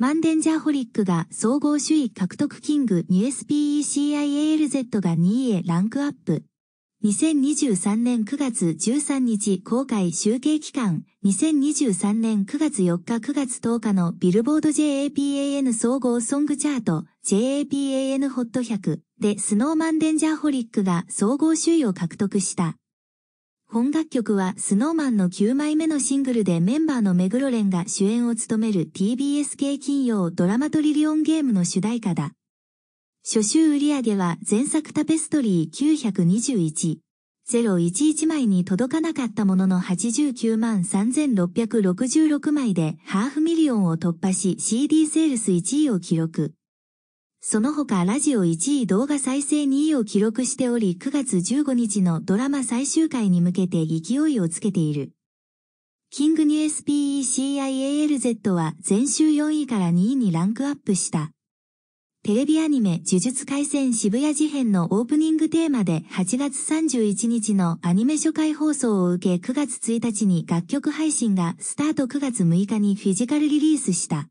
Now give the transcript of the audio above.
マンデンジャーホリックが総合首位獲得キング 2SPECIALZ が2位へランクアップ。2023年9月13日公開集計期間、2023年9月4日9月10日のビルボード JAPAN 総合ソングチャート JAPAN ホット100でスノーマンデンジャーホリックが総合首位を獲得した。本楽曲はスノーマンの9枚目のシングルでメンバーの目黒蓮が主演を務める TBS 系金曜ドラマトリリオンゲームの主題歌だ。初週売上は前作タペストリー921,011枚に届かなかったものの89万3666枚でハーフミリオンを突破し CD セールス1位を記録。その他ラジオ1位動画再生2位を記録しており9月15日のドラマ最終回に向けて勢いをつけている。キングニュース PECIALZ は前週4位から2位にランクアップした。テレビアニメ呪術回戦渋谷事変のオープニングテーマで8月31日のアニメ初回放送を受け9月1日に楽曲配信がスタート9月6日にフィジカルリリースした。